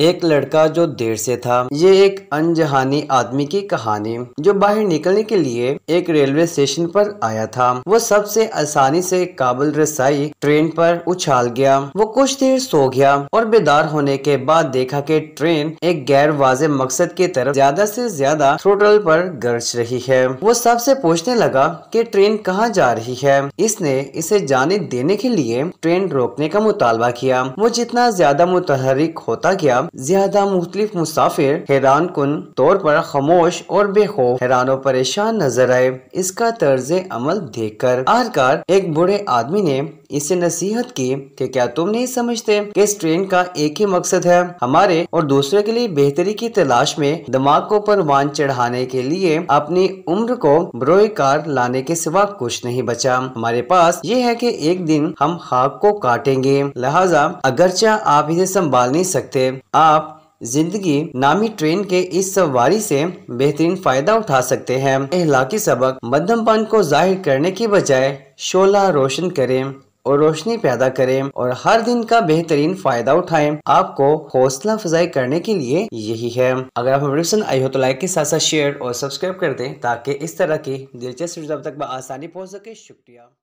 एक लड़का जो देर से था ये एक अनजहानी आदमी की कहानी जो बाहर निकलने के लिए एक रेलवे स्टेशन पर आया था वो सबसे आसानी से काबुल रसाई ट्रेन पर उछाल गया वो कुछ देर सो गया और बेदार होने के बाद देखा कि ट्रेन एक गैर वाजे मकसद की तरफ ज्यादा से ज्यादा थ्रोटल पर गर्ज रही है वो सबसे पूछने लगा की ट्रेन कहाँ जा रही है इसने इसे जाने देने के लिए ट्रेन रोकने का मुतालबा किया वो जितना ज्यादा मुतहरिक होता गया ज्यादा मुख्तलिफ मुसाफिर हैरान कन तौर पर खामोश और बेखौफ हैरान और परेशान नजर आए इसका तर्ज अमल देख कर आखिरकार एक बूढ़े आदमी ने इसे नसीहत की कि क्या तुम नहीं समझते कि इस ट्रेन का एक ही मकसद है हमारे और दूसरे के लिए बेहतरी की तलाश में दिमाग को परवान चढ़ाने के लिए अपनी उम्र को कार लाने के सिवा कुछ नहीं बचा हमारे पास ये है कि एक दिन हम खाक को काटेंगे लिहाजा अगरचा आप इसे संभाल नहीं सकते आप जिंदगी नामी ट्रेन के इस सवारी से बेहतरीन फायदा उठा सकते हैं इलाकी सबक पान को जाहिर करने की बजाय शोला रोशन करें और रोशनी पैदा करें और हर दिन का बेहतरीन फायदा उठाएं आपको हौसला अफजाई करने के लिए यही है अगर आप पसंद आई हो तो लाइक के साथ साथ शेयर और सब्सक्राइब कर दें ताकि इस तरह की दिलचस्प तक आसानी पहुंच सके शुक्रिया